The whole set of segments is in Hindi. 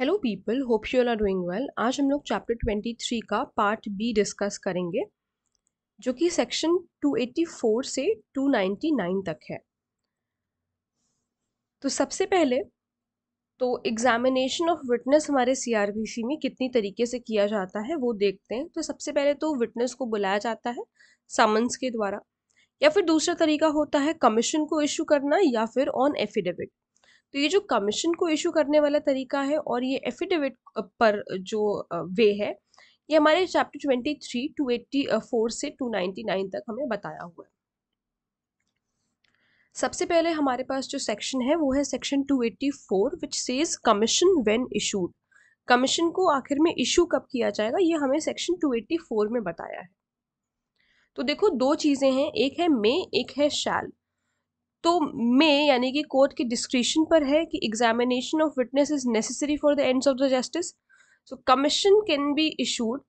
Hello people hope you are doing well आज हम लोग चैप्टर 23 का पार्ट बी डिस्कस करेंगे जो कि सेक्शन 284 से 299 तक है तो सबसे पहले तो एग्जामिनेशन ऑफ विटनेस हमारे सीआरबीसी में कितनी तरीके से किया जाता है वो देखते हैं तो सबसे पहले तो विटनेस को बुलाया जाता है समन्स के द्वारा या फिर दूसरा तरीका होता है कमीशन को इशू करना या फिर ऑन एफिडेविट तो ये जो कमीशन को इशू करने वाला तरीका है और ये एफिडेविट पर जो वे है ये हमारे chapter twenty three two eighty four से टू नाइन्टी नाइन तक हमें बताया हुआ है सबसे पहले हमारे पास जो सेक्शन है वो है section four which says commission when issued commission को आखिर में इशू कब किया जाएगा ये हमें सेक्शन टू एट्टी फोर में बताया है तो देखो दो चीज़ें हैं एक है मे एक है शैल तो मे यानी कि कोर्ट के डिस्क्रिप्शन पर है कि examination of witness is necessary for the ends of the justice so commission can be issued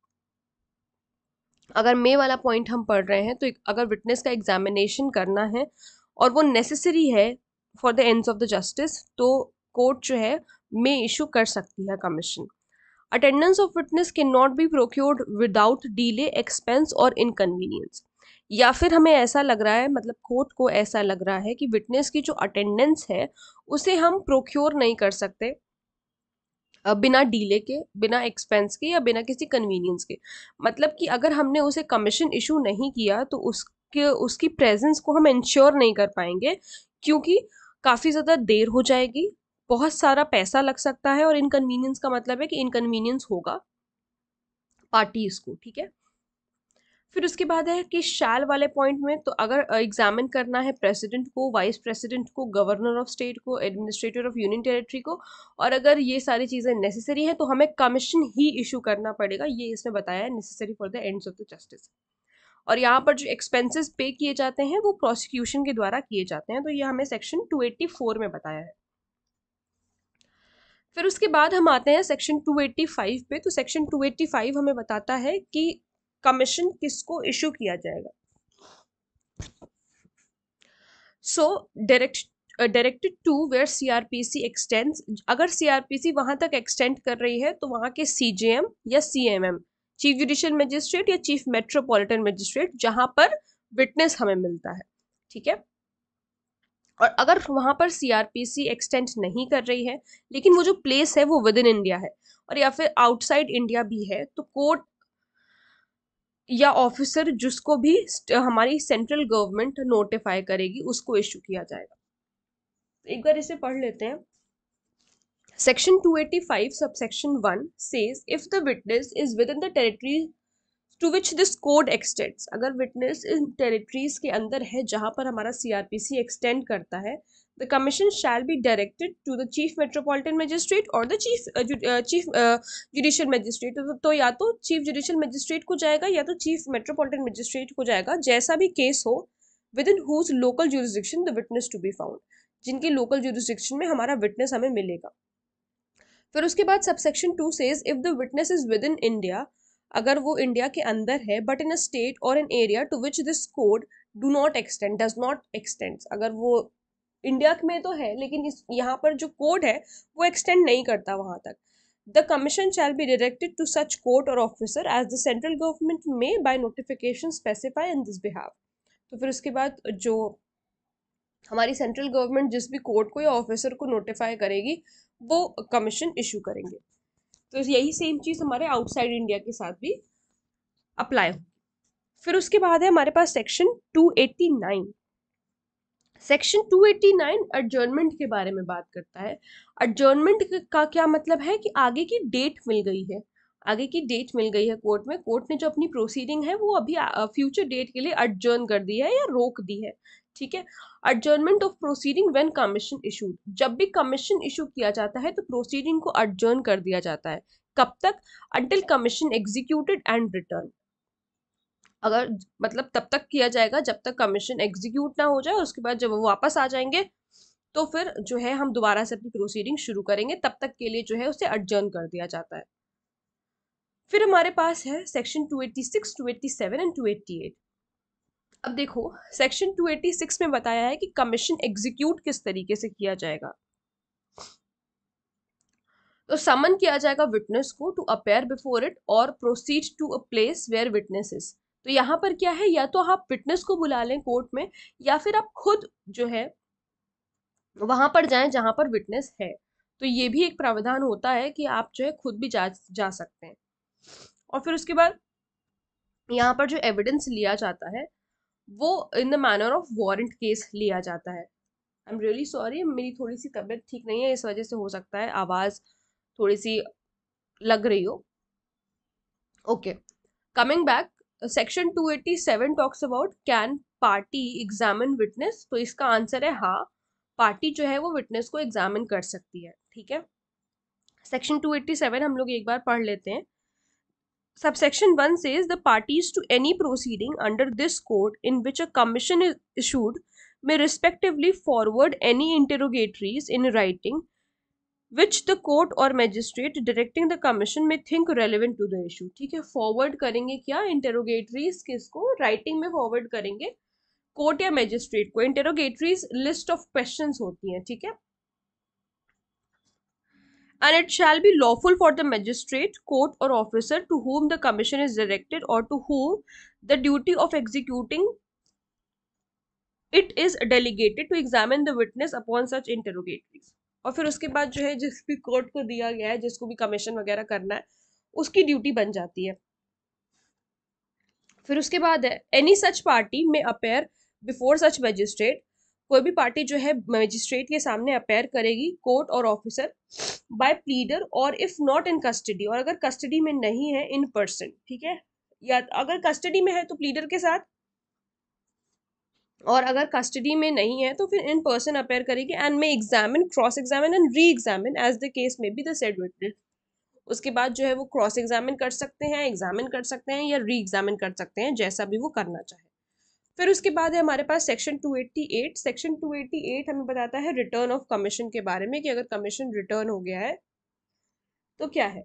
अगर मे वाला पॉइंट हम पढ़ रहे हैं तो अगर विटनेस का एग्जामिनेशन करना है और वो नेसेसरी है for the ends of the justice तो कोर्ट जो है मे इशू कर सकती है commission attendance of witness can not be procured without delay expense or inconvenience या फिर हमें ऐसा लग रहा है मतलब कोर्ट को ऐसा लग रहा है कि विटनेस की जो अटेंडेंस है उसे हम प्रोक्योर नहीं कर सकते बिना डीले के बिना एक्सपेंस के या बिना किसी कन्वीनियंस के मतलब कि अगर हमने उसे कमीशन इशू नहीं किया तो उसके उसकी प्रेजेंस को हम इंश्योर नहीं कर पाएंगे क्योंकि काफ़ी ज़्यादा देर हो जाएगी बहुत सारा पैसा लग सकता है और इनकन्वीनियंस का मतलब है कि इनकन्वीनियंस होगा पार्टीज़ को ठीक है फिर उसके बाद है कि शैल वाले पॉइंट में तो अगर एग्जामिन करना है प्रेसिडेंट को वाइस प्रेसिडेंट को गवर्नर ऑफ स्टेट को एडमिनिस्ट्रेटर ऑफ यूनियन टेरिटरी को और अगर ये सारी चीज़ें नेसेसरी हैं तो हमें कमीशन ही इशू करना पड़ेगा ये इसमें बताया है necessary for the ends of the justice और यहाँ पर जो एक्सपेंसेस पे किए जाते हैं वो प्रोसिक्यूशन के द्वारा किए जाते हैं तो ये हमें सेक्शन 284 में बताया है फिर उसके बाद हम आते हैं सेक्शन 285 पे तो सेक्शन 285 हमें बताता है कि कमीशन किसको इशू किया जाएगा so direct directed to where CrPC extend अगर सीआरपीसी वहां तक एक्सटेंड कर रही है तो वहां के सीजेएम या सीएमएम चीफ जुडिशियल मजिस्ट्रेट या चीफ मेट्रोपॉलिटन मजिस्ट्रेट जहां पर विटनेस हमें मिलता है ठीक है और अगर वहां पर सीआरपीसी एक्सटेंड नहीं कर रही है लेकिन वो जो प्लेस है वो विद इन इंडिया है और या फिर आउटसाइड इंडिया भी है तो कोर्ट या ऑफिसर जिसको भी हमारी सेंट्रल गवर्नमेंट नोटिफाई करेगी उसको इश्यू किया जाएगा एक बार इसे पढ़ लेते हैं section 285 subsection 1 says if the witness is within the territory to which this code extends अगर विटनेस इन टेरिटरीज के अंदर है जहां पर हमारा C R P C extend करता है the commission shall be directed to the chief metropolitan magistrate or the chief chief judicial magistrate तो या तो चीफ जुडिशियल मजिस्ट्रेट को जाएगा या तो चीफ मेट्रोपॉलिटन मजिस्ट्रेट को जाएगा जैसा भी केस हो within whose local jurisdiction the witness to be found जिनके लोकल जुरिस्डिक्शन में हमारा विटनेस हमें मिलेगा फिर उसके बाद subsection two says if the witness is within India अगर वो इंडिया के अंदर है but in a state or in area to which this code do not extend does not extend अगर वो इंडिया में तो है लेकिन इस यहाँ पर जो कोड है वो एक्सटेंड नहीं करता वहाँ तक the commission shall be directed to such court or officer as the central government may by notification specify in this behalf तो फिर उसके बाद जो हमारी सेंट्रल गवर्नमेंट जिस भी कोर्ट को या ऑफिसर को नोटिफाई करेगी वो कमीशन इशू करेंगे तो यही सेम चीज़ हमारे आउटसाइड इंडिया के साथ भी अप्लाई हो फिर उसके बाद है हमारे पास सेक्शन 289 सेक्शन 289 एडजर्नमेंट के बारे में बात करता है एडजर्नमेंट का क्या मतलब है कि आगे की डेट मिल गई है आगे की डेट मिल गई है कोर्ट में कोर्ट ने जो अपनी प्रोसीडिंग है वो अभी फ्यूचर डेट के लिए एडजर्न कर दी है या रोक दी है ठीक है adjournment of proceeding when commission issued जब भी कमीशन इशू किया जाता है तो प्रोसीडिंग को एडजर्न कर दिया जाता है कब तक until commission executed and return अगर मतलब तब तक किया जाएगा जब तक कमीशन एग्जीक्यूट ना हो जाए उसके बाद जब वो वापस आ जाएंगे तो फिर जो है हम दोबारा से अपनी प्रोसीडिंग शुरू करेंगे तब तक के लिए जो है उसे एडजर्न कर दिया जाता है फिर हमारे पास है सेक्शन 286, 287 एंड 288 अब देखो सेक्शन 286 में बताया है कि कमीशन एग्जीक्यूट किस तरीके से किया जाएगा तो समन किया जाएगा विटनेस को to appear before it or proceed to a place where witnesses तो यहाँ पर क्या है या तो आप विटनेस को बुला लें कोर्ट में या फिर आप खुद जो है वहां पर जाएं जहां पर विटनेस है तो ये भी एक प्रावधान होता है कि आप जो है खुद भी जा जा सकते हैं और फिर उसके बाद यहाँ पर जो एविडेंस लिया जाता है वो in the manner of warrant case लिया जाता है आई एम रियली सॉरी मेरी थोड़ी सी तबीयत ठीक नहीं है इस वजह से हो सकता है आवाज़ थोड़ी सी लग रही हो okay coming back section 287 talks about can party examine witness तो इसका आंसर है हाँ पार्टी जो है वो विटनेस को एग्जामिन कर सकती है ठीक है सेक्शन 287 हम लोग एक बार पढ़ लेते हैं subsection 1 says the parties to any proceeding under this code in which a commission is issued may respectively forward any interrogatories in writing which the court or magistrate directing the commission may think relevant to the issue ठीक है forward करेंगे क्या interrogatories किसको writing में forward करेंगे कोर्ट या मजिस्ट्रेट को इंटेरोगेटरीज लिस्ट ऑफ क्वेश्चन होती हैं ठीक है and it shall be lawful for the magistrate, court or officer to whom the commission is directed or to whom the duty of executing it is delegated to examine the witness upon such interrogatories. और फिर उसके बाद जो है जिस भी कोर्ट को दिया गया है जिसको भी कमीशन वगैरह करना है उसकी ड्यूटी बन जाती है फिर उसके बाद है any such party may appear before such magistrate कोई भी पार्टी जो है मजिस्ट्रेट के सामने अपेयर करेगी court or officer by pleader or if not in custody और अगर कस्टडी में नहीं है इन पर्सन ठीक है या अगर कस्टडी में है तो प्लीडर के साथ और अगर कस्टडी में नहीं है तो फिर इन पर्सन अपेयर करेगी and may examine cross examine and re examine as the case may be the said witness उसके बाद जो है वो क्रॉस एग्जामिन कर सकते हैं एग्जामिन कर सकते हैं या री एग्जामिन कर सकते हैं जैसा भी वो करना चाहे फिर उसके बाद है हमारे पास सेक्शन 288 सेक्शन 288 हमें बताता है रिटर्न ऑफ कमीशन के बारे में कि अगर कमीशन रिटर्न हो गया है तो क्या है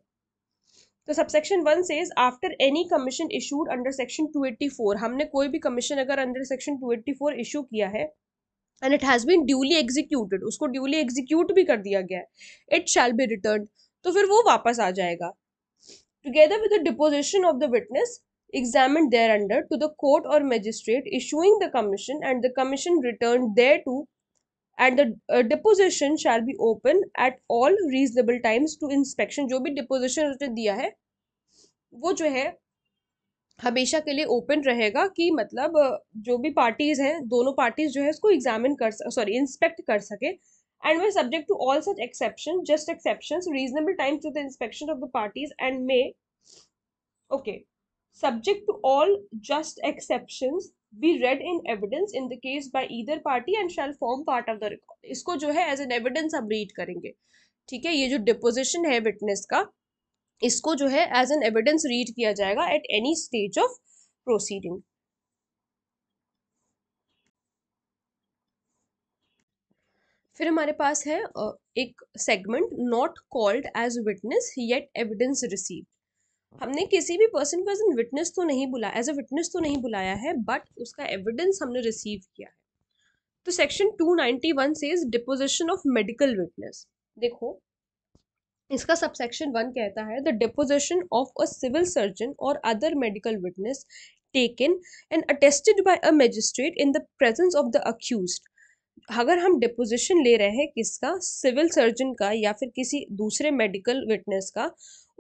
तो subsection one says after any commission issued under section 284 हमने कोई भी कमीशन अगर अंडर सेक्शन 284 एट्टी इशू किया है and it has been duly executed उसको ड्यूली एग्जीक्यूट भी कर दिया गया है इट शैल बी रिटर्न तो फिर वो वापस आ जाएगा together with the deposition of the witness examined thereunder to the court or magistrate issuing the commission and the commission returned thereto and the uh, deposition shall be open at all reasonable times to inspection jo bhi deposition usne diya hai wo jo hai हमेशा के लिए ओपन रहेगा कि मतलब जो भी पार्टीज हैं दोनों पार्टीज जो है उसको एग्जामिन कर सॉरी इंस्पेक्ट कर सके and way subject to all such exception just exception reasonable time to the inspection of the parties and may okay subject to all just exceptions be read in evidence in the case by either party and shall form part of the record इसको जो है एज एन एविडेंस हम रीड करेंगे ठीक है ये जो डिपोजिशन है विटनेस का इसको जो है एज एन एविडेंस रीड किया जाएगा at any stage of proceeding फिर हमारे पास है एक segment not called as witness yet evidence received हमने किसी भी पर्सन को एज एन विटनेस तो नहीं बुलाया एज अ विटनेस तो नहीं बुलाया है बट उसका एविडेंस हमने रिसीव किया है तो सेक्शन टू वन से डिपोजिशन ऑफ मेडिकल विटनेस देखो इसका सब सेक्शन वन कहता है the deposition of a civil surgeon or other medical witness taken and attested by a magistrate in the presence of the accused अगर हम डिपोजिशन ले रहे हैं किसका सिविल सर्जन का या फिर किसी दूसरे मेडिकल विटनेस का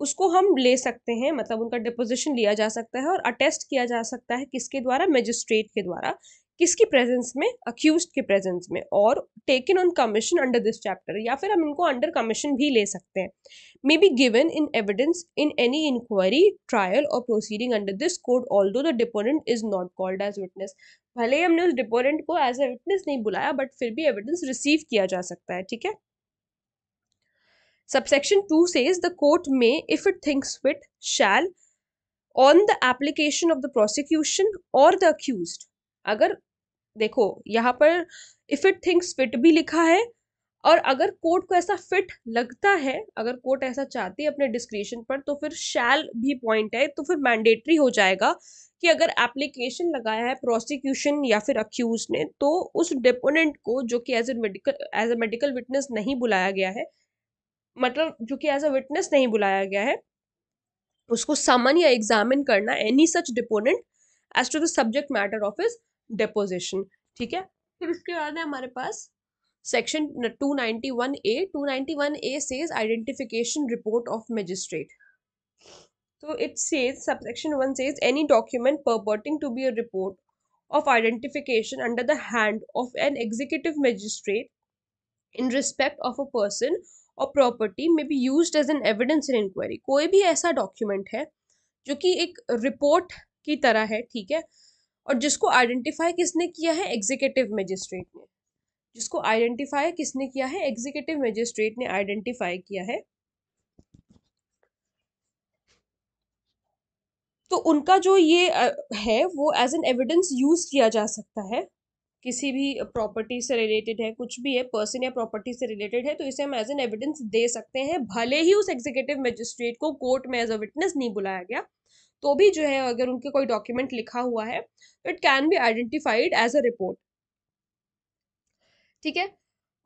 उसको हम ले सकते हैं मतलब उनका डिपोजिशन लिया जा सकता है और अटेस्ट किया जा सकता है किसके द्वारा मजिस्ट्रेट के द्वारा किसकी प्रेजेंस में अक्यूज के प्रेजेंस में और taken on commission under this chapter या फिर हम इनको अंडर कमीशन भी ले सकते हैं may be given in evidence in any inquiry trial or proceeding under this code although the deponent is not called as witness भले ही हमने उस डिपोनेंट को एज ए विटनेस नहीं बुलाया बट फिर भी एविडेंस रिसीव किया जा सकता है ठीक है Subsection 2 says the court may, if it thinks fit, shall, on the application of the prosecution or the accused, अगर देखो यहाँ पर इफ इट थिंक्स फिट भी लिखा है और अगर कोर्ट को ऐसा फिट लगता है अगर कोर्ट ऐसा चाहती है अपने डिस्क्रिप्शन पर तो फिर शैल भी पॉइंट है तो फिर मैंडेटरी हो जाएगा कि अगर एप्लीकेशन लगाया है प्रोसिक्यूशन या फिर अक्यूज ने तो उस डिपोनेंट को जो कि as a medical as a medical witness नहीं बुलाया गया है मतलब जो कि एज अ विटनेस नहीं बुलाया गया है उसको समन या एग्जामिन करना any such deponent as to the subject matter of his deposition ठीक है फिर उसके बाद है हमारे पास section two ninety one A two ninety one A says identification report of magistrate तो it says subsection one says any document purporting to be a report of identification under the hand of an executive magistrate in respect of a person or property may be use as an evidence in inquiry कोई भी ऐसा डॉक्यूमेंट है जो कि एक रिपोर्ट की तरह है ठीक है और जिसको आइडेंटिफाई किसने किया है एग्जीक्यूटिव मजिस्ट्रेट ने जिसको आइडेंटिफाई किसने किया है एग्जीक्यूटिव मजिस्ट्रेट ने आइडेंटिफाई किया है तो उनका जो ये है वो एज एन एविडेंस यूज किया जा सकता है किसी भी प्रॉपर्टी से रिलेटेड है कुछ भी है पर्सन या प्रॉपर्टी से रिलेटेड है तो इसे हम एज एन एविडेंस दे सकते हैं भले ही उस एग्जीक्यूटिव मजिस्ट्रेट को कोर्ट में एज अ विटनेस नहीं बुलाया गया तो भी जो है अगर उनके कोई डॉक्यूमेंट लिखा हुआ है तो it can be identified as a report ठीक है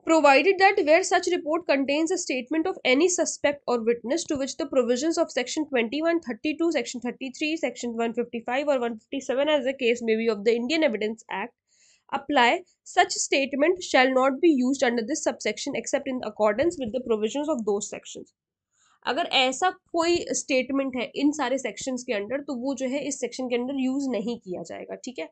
provided that where such report contains a statement of any suspect or witness to which the provisions of section 21 32 section 33 section 155 or 157 as the case may be of the indian evidence act apply such statement shall not be used under this subsection except in accordance with the provisions of those sections अगर ऐसा कोई स्टेटमेंट है इन सारे सेक्शंस के अंडर तो वो जो है इस सेक्शन के अंडर यूज नहीं किया जाएगा ठीक है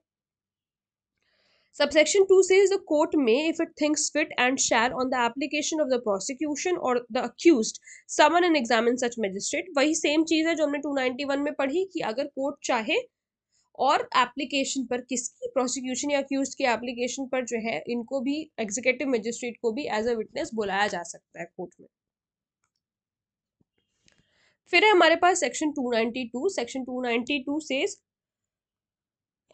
सबसेक्शन टू से कोर्ट में if it thinks fit and share on the application of the prosecution or the accused summon and examine such magistrate वही सेम चीज है जो हमने टू नाइनटी वन में पढ़ी कि अगर कोर्ट चाहे और एप्लीकेशन पर किसकी प्रोसिक्यूशन या अक्यूज के एप्लीकेशन पर जो है इनको भी एग्जीक्यूटिव मजिस्ट्रेट को भी एज अ विटनेस बुलाया जा सकता है कोर्ट में फिर है हमारे पास सेक्शन 292 सेक्शन 292 से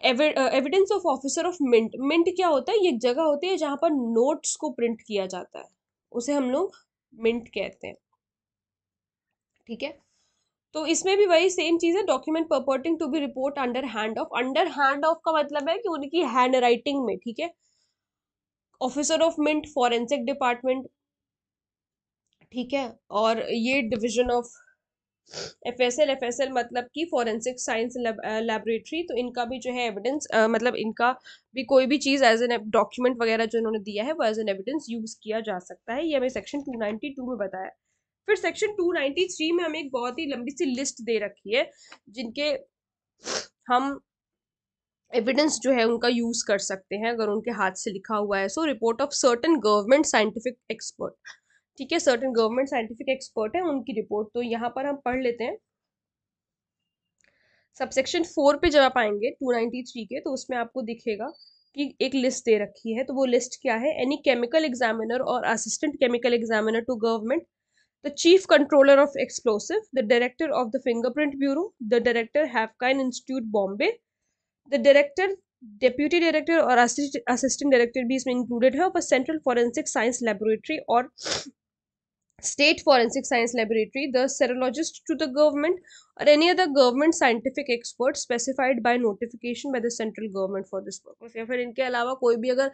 evidence of officer of mint mint क्या होता है ये जगह होती है जहां पर नोट्स को प्रिंट किया जाता है उसे हम लोग मिंट कहते हैं ठीक है तो इसमें भी वही सेम चीज़ है document purporting to be report under hand of under hand of का मतलब है कि उनकी हैंड राइटिंग में ठीक है officer of mint forensic department ठीक है और ये division of F S L F S L मतलब कि फॉरेंसिक साइंस लेबोरेटरी तो इनका भी जो है एविडेंस uh, मतलब इनका भी कोई भी चीज़ एज एन डॉक्यूमेंट वगैरह जो इन्होंने दिया है वो एज एन एविडेंस यूज़ किया जा सकता है ये हमें सेक्शन टू नाइन्टी टू में बताया है फिर सेक्शन 293 में हमें एक बहुत ही लंबी सी लिस्ट दे रखी है जिनके हम एविडेंस जो है उनका यूज़ कर सकते हैं अगर उनके हाथ से लिखा हुआ है so report of certain government scientific expert ठीक है सर्टन गवर्नमेंट साइंटिफिक एक्सपर्ट है उनकी रिपोर्ट तो यहाँ पर हम पढ़ लेते हैं सबसेक्शन फोर पे जब आप आएंगे टू नाइन्टी थ्री के तो उसमें आपको दिखेगा कि एक लिस्ट दे रखी है तो वो लिस्ट क्या है any chemical examiner or assistant chemical examiner to government the Chief Controller of Explosive, the Director of the Fingerprint Bureau, the Director Hafkind Institute Bombay, the Director, Deputy Director or Assist Assistant Director be included here for Central Forensic Science Laboratory or state forensic science laboratory the serologist to the government or any other government scientific expert specified by notification by the central government for this purpose या फिर इनके अलावा कोई भी अगर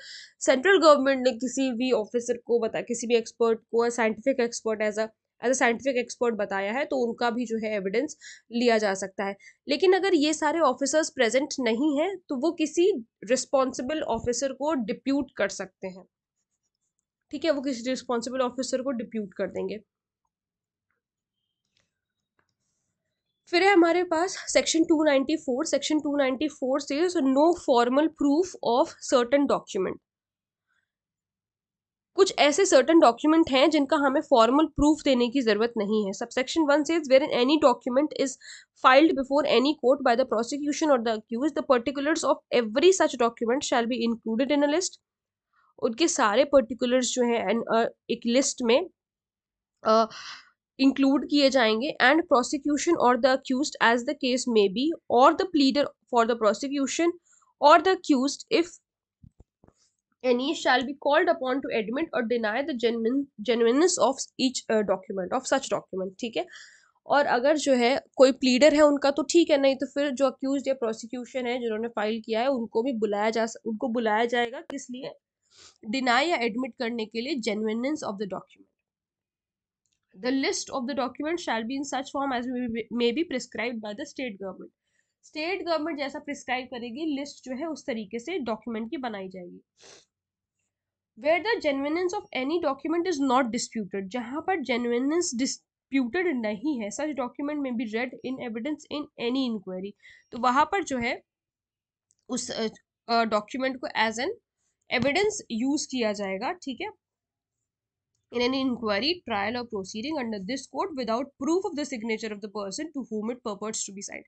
central government ने किसी भी officer को बता किसी भी expert को scientific expert as a as a scientific expert बताया है तो उनका भी जो है एविडेंस लिया जा सकता है लेकिन अगर ये सारे ऑफिसर्स प्रेजेंट नहीं हैं तो वो किसी रिस्पॉन्सिबल ऑफिसर को डिप्यूट कर सकते हैं ठीक है वो किसी रिस्पॉन्सिबल ऑफिसर को डिप्यूट कर देंगे फिर है हमारे पास section 294 section 294 says no formal proof of certain document कुछ ऐसे सर्टन डॉक्यूमेंट हैं जिनका हमें फॉर्मल प्रूफ देने की जरूरत नहीं है subsection one says where in any document is filed before any court by the prosecution or the accused the particulars of every such document shall be included in a list उनके सारे पर्टिकुलर्स जो हैं uh, एक लिस्ट में इंक्लूड uh, किए जाएंगे and prosecution or the accused as the case may be or the pleader for the prosecution or the accused if any shall be called upon to admit or deny the genuine genuineness of each uh, document of ठीक है और अगर जो है कोई प्लीडर है उनका तो ठीक है नहीं तो फिर जो अक्यूज या प्रोसिक्यूशन है जिन्होंने फाइल किया है उनको भी बुलाया जा उनको बुलाया जाएगा किस लिए डिनाई या एडमिट करने के लिए genuineness of the document the list of the document shall be in such form as may be prescribe by the state government state government जैसा प्रिस्क्राइब करेगी लिस्ट जो है उस तरीके से डॉक्यूमेंट की बनाई जाएगी where the genuineness of any document is not disputed जहां पर जेनविनेंस डिस्प्यूटेड नहीं है such document may be read in evidence in any inquiry तो वहां पर जो है उस डॉक्यूमेंट uh, को एज एन एविडेंस यूज किया जाएगा ठीक है in an inquiry trial or proceeding under this court without proof of the signature of the person to whom it purports to be sign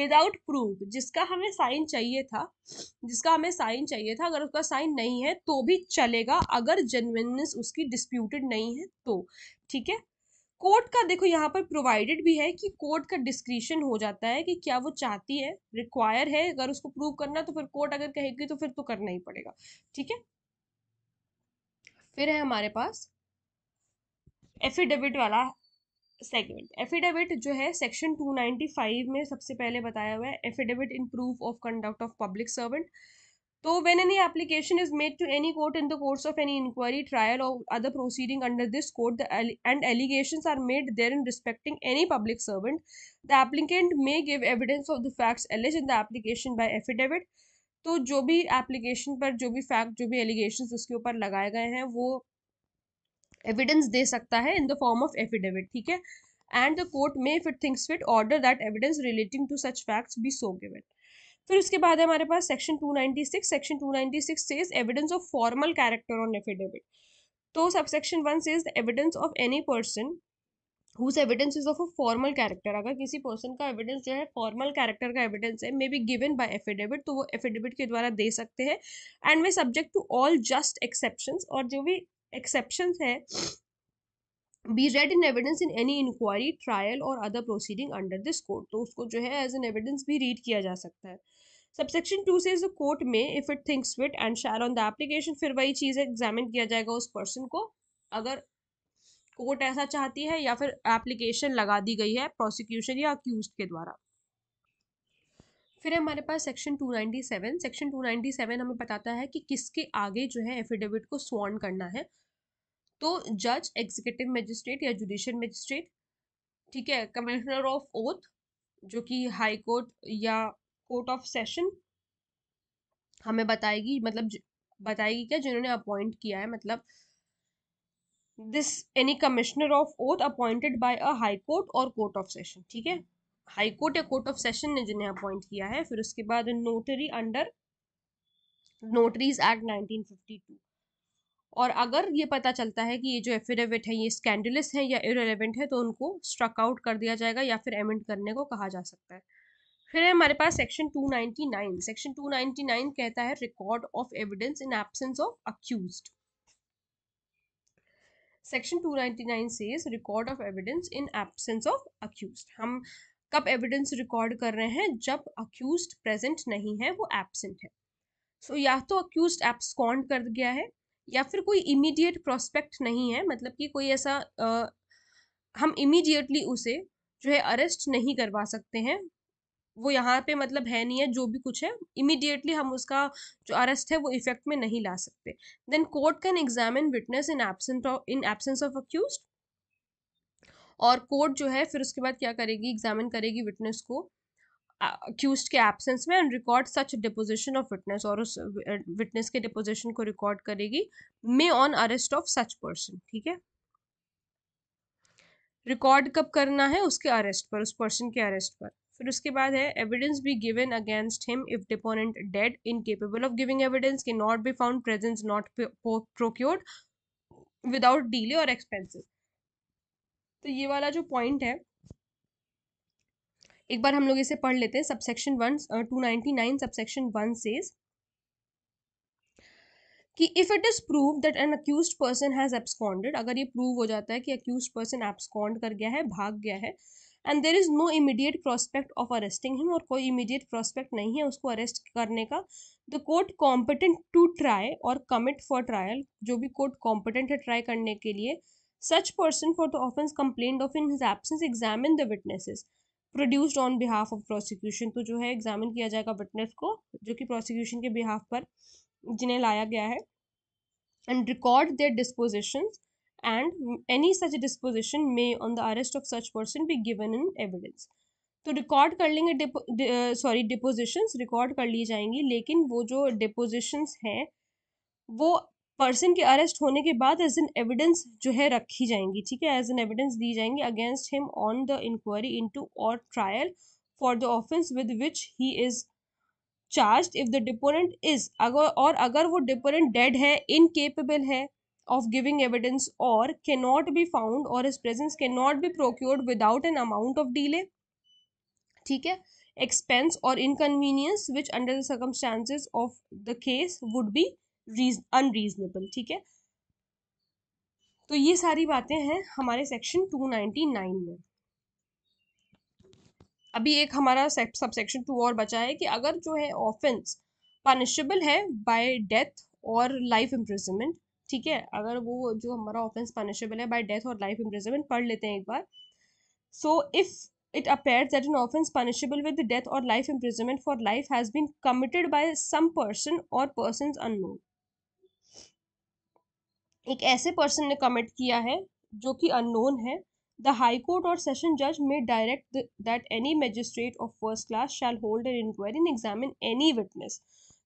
without proof जिसका हमें साइन चाहिए था जिसका हमें साइन चाहिए था अगर उसका साइन नहीं है तो भी चलेगा अगर जेनविननेस उसकी डिस्प्यूटेड नहीं है तो ठीक है कोर्ट का देखो यहाँ पर प्रोवाइडेड भी है कि कोर्ट का डिस्क्रिशन हो जाता है कि क्या वो चाहती है रिक्वायर है अगर उसको प्रूव करना तो फिर कोर्ट अगर कहेगी तो फिर तो करना ही पड़ेगा ठीक है फिर है हमारे पास एफिडेविट वाला सेगमेंट एफिडेविट जो है सेक्शन 295 में सबसे पहले बताया हुआ है affidavit in proof of conduct of public servant तो when any application is made to any court in the course of any inquiry trial और other proceeding under this court and allegation are made therein respecting any public servant the applicant may give evidence of the facts alleged in the application by affidavit तो जो भी एप्लीकेशन पर जो भी फैक्ट जो भी एलिगेशन उसके ऊपर लगाए गए हैं वो एविडेंस दे सकता है in the form of affidavit ठीक है and the court may fit things fit order that evidence relating to such facts be so given फिर उसके बाद हमारे पास section 296 section 296 says evidence of formal character on affidavit तो section one says evidence of any person whose evidence is of a formal character अगर किसी पर्सन का एविडेंस जो है फॉर्मल कैरेक्टर का एविडेंस है may be given by affidavit तो वो एफिडेविट के द्वारा दे सकते हैं and way subject to all just exception और जो भी एक्सेप्शन है be read in evidence in any inquiry trial और other proceeding under this court तो उसको जो है एज एन एविडेंस भी रीड किया जा सकता है सबसेक्शन टू से कोर्ट में if it thinks fit and share on the application फिर वही चीज़ एग्जामिन किया जाएगा उस पर्सन को अगर कोर्ट ऐसा चाहती है या फिर एप्लीकेशन लगा दी गई है प्रोसिक्यूशन या अक्यूज के द्वारा फिर हमारे पास सेक्शन 297 सेक्शन 297 हमें बताता है कि किसके आगे जो है एफिडेविट को स्वॉन करना है तो जज एग्जीक्यूटिव मजिस्ट्रेट या जुडिशियल मजिस्ट्रेट ठीक है कमिश्नर ऑफ ओथ जो कि हाई कोर्ट या कोर्ट ऑफ सेशन हमें बताएगी मतलब बताएगी क्या जिन्होंने अपॉइंट किया है मतलब this any commissioner of oath appointed by a high court और कोर्ट ऑफ सेशन ठीक है हाई कोर्ट या कोर्ट ऑफ सेशन ने जिन्हें अपॉइंट किया है फिर उसके बाद नोटरी अंडर नोटरीज एक्ट 1952 और अगर ये पता चलता है कि ये जो एफिडेविट है ये स्कैंडलस है या इरेलीवेंट है तो उनको स्ट्रक आउट कर दिया जाएगा या फिर एमेंड करने को कहा जा सकता है फिर है हमारे पास सेक्शन 299 सेक्शन 299 कहता है record of evidence in absence of accused section 299 says record of evidence in absence of accused हम कब एविडेंस रिकॉर्ड कर रहे हैं जब अक्यूज प्रेजेंट नहीं है वो एबसेंट है सो so, या तो अक्यूज एब्सकॉन्ड कर गया है या फिर कोई इमीडिएट प्रोस्पेक्ट नहीं है मतलब कि कोई ऐसा आ, हम इमीडिएटली उसे जो है अरेस्ट नहीं करवा सकते हैं वो यहाँ पे मतलब है नहीं है जो भी कुछ है इमीडिएटली हम उसका जो अरेस्ट है वो इफेक्ट में नहीं ला सकते then court can examine witness in absent of in absence of accused और कोर्ट जो है फिर उसके बाद क्या करेगी एग्जामिन करेगी विटनेस को अक्यूज के एबसेंस में and record such deposition of witness और उस विटनेस के डिपोजिशन को रिकॉर्ड करेगी may on arrest of such person ठीक है रिकॉर्ड कब करना है उसके अरेस्ट पर उस पर्सन के अरेस्ट पर फिर उसके बाद है evidence be given against him if deponent dead incapable of giving evidence can not be found presence not procured without delay और एक्सपेंसिव तो ये वाला जो पॉइंट है एक बार हम लोग इसे पढ़ लेते हैं subsection one two ninety nine subsection one says कि if it is prove that an accused person has absconded अगर ये प्रूव हो जाता है कि अक्यूज पर्सन एब्सकॉन्ड कर गया है भाग गया है and there is no immediate prospect of arresting him और कोई इमीडिएट प्रोस्पेक्ट नहीं है उसको अरेस्ट करने का the court competent to try और कमिट फॉर ट्रायल जो भी कोर्ट कॉम्पिटेंट है ट्राई करने के लिए such person for the offence complain of in his absence examine the witnesses produced on behalf of prosecution तो जो है एग्जामिन किया जाएगा विटनेस को जो कि प्रोसिक्यूशन के बिहाफ पर जिन्हें लाया गया है and record their deposition and any such deposition may on the arrest of such person be given in evidence तो रिकॉर्ड कर लेंगे सॉरी डिपोजिशंस रिकॉर्ड कर ली जाएंगी लेकिन वो जो डिपोजिशंस हैं वो पर्सन के अरेस्ट होने के बाद एज एन एविडेंस जो है रखी जाएंगी ठीक है एज एन एविडेंस दी जाएंगी against him on the inquiry into और trial for the offence with which he is charge if the deponent is अगर और अगर वो डिपोनेंट डेड है इनकेपेबल है ऑफ गिविंग एविडेंस और के नॉट बी फाउंड और is presence can not be procured without an amount of delay ठीक है एक्सपेंस और inconvenience which under the circumstances of the case would be unreasonable ठीक है तो ये सारी बातें हैं हमारे सेक्शन 299 में अभी एक हमारा सब सेक्शन टू और बचा है कि अगर जो है ऑफेंस पनिशेबल है बाय डेथ और लाइफ इम्प्रिजमेंट ठीक है अगर वो जो हमारा ऑफेंस पनिशेबल है बाय डेथ और लाइफ इम्प्रिजमेंट पढ़ लेते हैं एक बार so if it appear that an offence punishable with death और life imprisonment for life has been committed by some person और पर्सन unknown एक ऐसे पर्सन ने कमेंट किया है जो कि अननोन है द हाई कोर्ट और सेशन जज may direct that any magistrate of first class shall hold an inquiry in examine any witness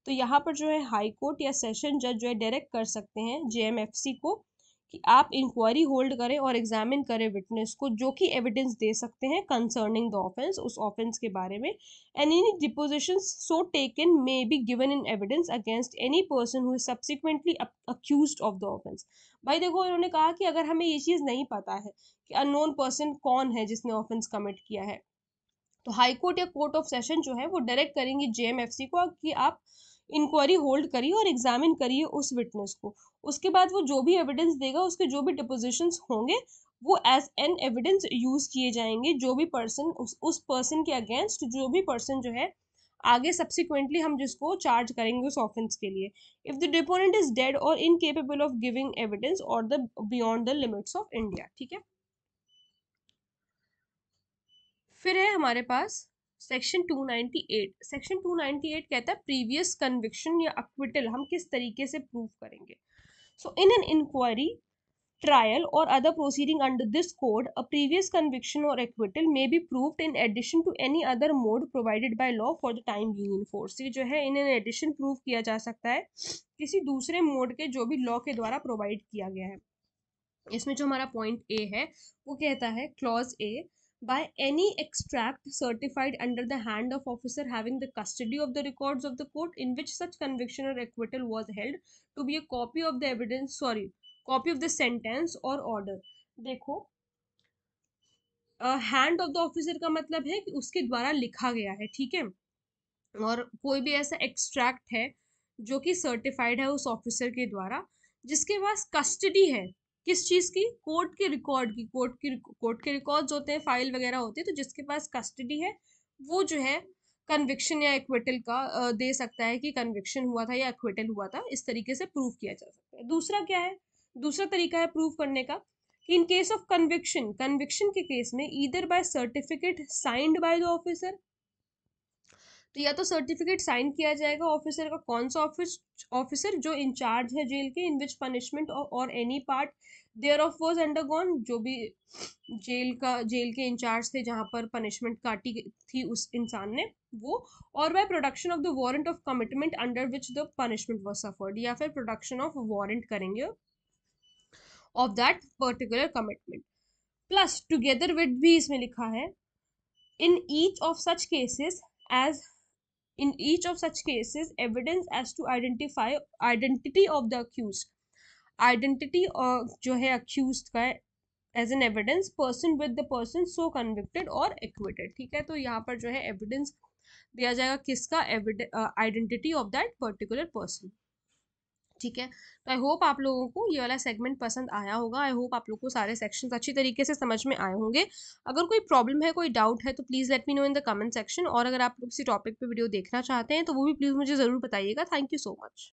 तो यहाँ पर जो है हाई कोर्ट या सेशन जज जो है डायरेक्ट कर सकते हैं जे को कि आप इंक्वायरी होल्ड करें और एग्जामिन करें विटनेस को जो कि एविडेंस दे सकते हैं कंसर्निंग द ऑफेंस उस ऑफेंस के बारे में and any deposition so taken may be given in evidence against any person who is subsequently accused of the offence भाई देखो इन्होंने कहा कि अगर हमें ये चीज़ नहीं पता है कि अननोन पर्सन कौन है जिसने ऑफेंस कमिट किया है तो हाई कोर्ट या कोर्ट ऑफ सेशन जो है वो डायरेक्ट करेंगी जे को कि आप इंक्वायरी होल्ड करिए और एग्जामिन करिए उस विटनेस को उसके बाद वो जो भी एविडेंस देगा उसके जो भी डिपोजिशन होंगे वो एज एन एविडेंस यूज किए जाएंगे जो भी पर्सन उस पर्सन के अगेंस्ट जो भी पर्सन जो है आगे सब्सिक्वेंटली हम जिसको चार्ज करेंगे उस ऑफेंस के लिए if the deponent is dead और इनकेपेबल ऑफ गिविंग एविडेंस और the beyond the limits of India ठीक है फिर है हमारे पास सेक्शन 298 सेक्शन 298 कहता है प्रीवियस कन्विक्शन या अक्विटल हम किस तरीके से प्रूव करेंगे so in an inquiry trial और other proceeding under this code a previous conviction और acquittal may be proved in addition to any other mode provided by law for the time being in force जो है इन एन एडिशन प्रूव किया जा सकता है किसी दूसरे मोड के जो भी लॉ के द्वारा प्रोवाइड किया गया है इसमें जो हमारा पॉइंट ए है वो कहता है clause A by any extract certified under the hand of officer having the custody of the records of the court in which such conviction or acquittal was held to be a copy of the evidence sorry copy of the sentence or order देखो हैंड ऑफ द ऑफिसर का मतलब है कि उसके द्वारा लिखा गया है ठीक है और कोई भी ऐसा एक्सट्रैक्ट है जो कि सर्टिफाइड है उस ऑफिसर के द्वारा जिसके पास कस्टडी है किस चीज़ की कोर्ट के रिकॉर्ड की कोर्ट की कोर्ट के रिकॉर्ड्स होते हैं फाइल वगैरह होते हैं तो जिसके पास कस्टडी है वो जो है कन्विक्शन या एक्विटल का दे सकता है कि कन्विक्शन हुआ था या एक्विटल हुआ था इस तरीके से प्रूव किया जा सकता है दूसरा क्या है दूसरा तरीका है प्रूव करने का कि in case of conviction conviction के केस में either by certificate signed by the officer तो या तो सर्टिफिकेट साइन किया जाएगा ऑफिसर का कौन सा ऑफिस ऑफिसर जो इंचार्ज है जेल के इन विच पनिशमेंट और any part thereof was undergone जो भी जेल का जेल के इंचार्ज थे जहाँ पर पनिशमेंट काटी थी उस इंसान ने वो और by production of the warrant of commitment under which the punishment was suffered या फिर प्रोडक्शन ऑफ वारंट करेंगे of that particular commitment plus together with भी इसमें लिखा है in each of such cases as in each of such cases evidence as to identify identity of the accused identity uh, जो है accused का as an evidence person with the person so convicted और एक्विटेड ठीक है तो यहाँ पर जो है एविडेंस दिया जाएगा किसका evidence identity of that particular person ठीक है तो आई होप आप लोगों को ये वाला सेगमेंट पसंद आया होगा आई होप आप लोग को सारे सेक्शंस अच्छी तरीके से समझ में आए होंगे अगर कोई प्रॉब्लम है कोई डाउट है तो please let me know in the comment section और अगर आप लोग किसी टॉपिक पे वीडियो देखना चाहते हैं तो वो भी प्लीज़ मुझे ज़रूर बताइएगा थैंक यू सो मच